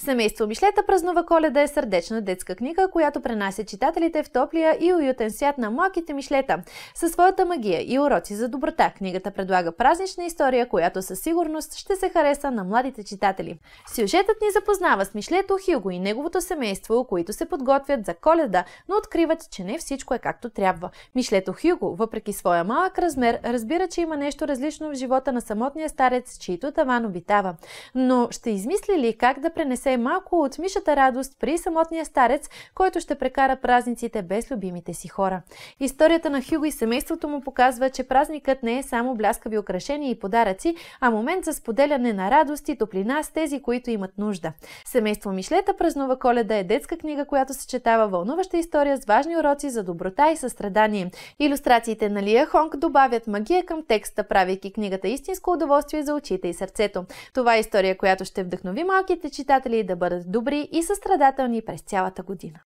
Семейство Мишлета празнува коледа е сърдечна детска книга, която пренася читателите в топлия и уютен свят на малките Мишлета. Със своята магия и уроци за доброта, книгата предлага празнична история, която със сигурност ще се хареса на младите читатели. Сюжетът ни запознава с Мишлето Хюго и неговото семейство, които се подготвят за коледа, но откриват, че не всичко е както трябва. Мишлето Хюго, въпреки своя малък размер, разбира, че има нещо различно в живота на самотния старец, чието таван обитава. Но ще измисли ли как да пренесе все малко от мишата радост при самотния старец, който ще прекара празниците без любимите си хора. Историята на Хюго и семейството му показва, че празникът не е само бляскави украшения и подаръци, а момент за споделяне на радост и топлина с тези, които имат нужда. Семейство Мишлета празнува коледа е детска книга, която съчетава вълнуваща история с важни уроци за доброта и състрадание. Илюстрациите на Лия Хонг добавят магия към текста, правейки книгата истинско удоволствие за очите и сърцето. Това е история, която ще вдъхнови малките читатели да бъдат добри и състрадателни през цялата година.